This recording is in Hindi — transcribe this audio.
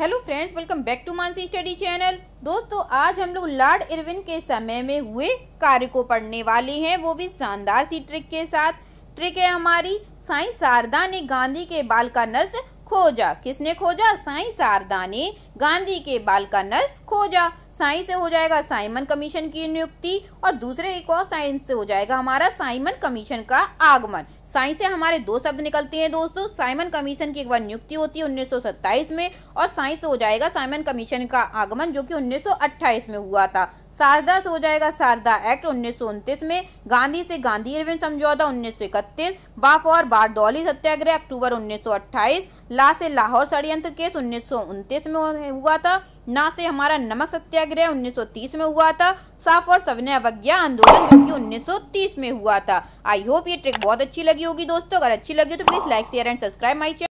hello friends welcome back to Mansi study channel दोस्तों आज हम लोग लॉर्ड इरविन के समय में हुए कार्य को पढ़ने वाले हैं वो भी शानदार सी ट्रिक के साथ ट्रिक है हमारी साई शारदा ने गांधी के बाल का नस खोजा किसने खोजा साई शारदा ने गांधी के बाल का नस खोजा साई से हो जाएगा साइमन कमीशन की नियुक्ति और दूसरे एक और साइंस से हो जाएगा हमारा साइमन कमीशन का आगमन साइंस से हमारे दो शब्द निकलते हैं दोस्तों साइमन कमीशन की एक बार नियुक्ति होती है उन्नीस में और साइंस हो जाएगा साइमन कमीशन का आगमन जो कि उन्नीस में हुआ था शारदा से हो जाएगा शारदा एक्ट उन्नीस में गांधी से गांधी इरविन समझौता उन्नीस बाफ और बारदौली सत्याग्रह अक्टूबर 1928 ला से लाहौर षडयंत्र केस उन्नीस में हुआ था ना से हमारा नमक सत्याग्रह 1930 में हुआ था साफ और सविनय अवज्ञा आंदोलन जो कि 1930 में हुआ था आई होप ये ट्रिक बहुत अच्छी लगी होगी दोस्तों अगर अच्छी लगी हो तो please like share and subscribe my channel